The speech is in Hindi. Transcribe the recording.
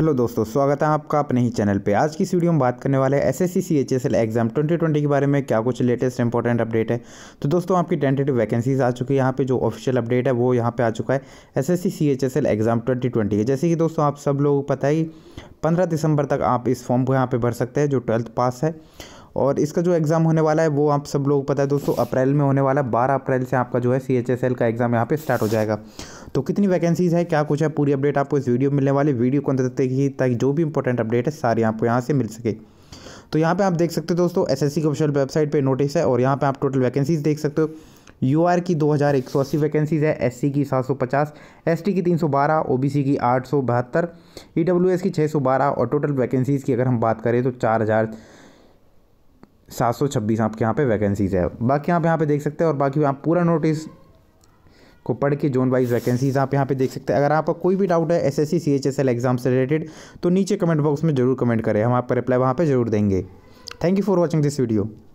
हेलो दोस्तों स्वागत है आपका अपने ही चैनल पे आज की इस वीडियो में बात करने वाले S S C H S L exam twenty twenty के बारे में क्या कुछ लेटेस्ट इंपॉर्टेंट अपडेट है तो दोस्तों आपकी टेंटेटिव वैकेंसीज आ चुकी है यहाँ पे जो ऑफिशियल अपडेट है वो यहाँ पे आ चुका है S S C H S L exam twenty twenty है जैसे कि दोस्तों आप सब लोग को पता ही पंद्रह दिसंबर तक आप इस फॉर्म को यहाँ पर भर सकते हैं जो ट्वेल्थ पास है और इसका जो एग्ज़ाम होने वाला है वो आप सब लोग पता है दोस्तों अप्रैल में होने वाला है बारह अप्रैल से आपका जो है सी एच एस एल का एग्ज़ाम यहाँ पर स्टार्ट हो जाएगा तो कितनी वैकेंसीज़ है क्या कुछ है पूरी अपडेट आपको इस वीडियो में मिलने वाली वीडियो को अंदर तक देखिए ताकि जो भी इंपॉर्टेंट अपडेट है सारी आपको यहाँ से मिल सके तो यहाँ पे आप देख सकते हो दोस्तों एसएससी एस ऑफिशियल वेबसाइट पे नोटिस है और यहाँ पे आप टोटल वैकेंसीज देख सकते हो यू आर की 2180 वैकेंसीज़ है एस की 750 एसटी की 312 ओबीसी की आठ सौ बहत्तर e की 612 और टोटल वैकेंसीज़ की अगर हम बात करें तो चार हज़ार सात सौ छब्बीस आपके यहाँ पे वैकेंसीज़ है बाकी आप यहाँ पे देख सकते हैं और बाकी आप पूरा नोटिस को पढ़ के जोन वाइज वैकेंसीज आप यहाँ पे देख सकते हैं अगर आपका कोई भी डाउट है एसएससी सीएचएसएल एग्जाम से रिलेटेड तो नीचे कमेंट बॉक्स में जरूर कमेंट करें हम आपका रिप्लाई वहाँ पर जरूर देंगे thank you for watching this video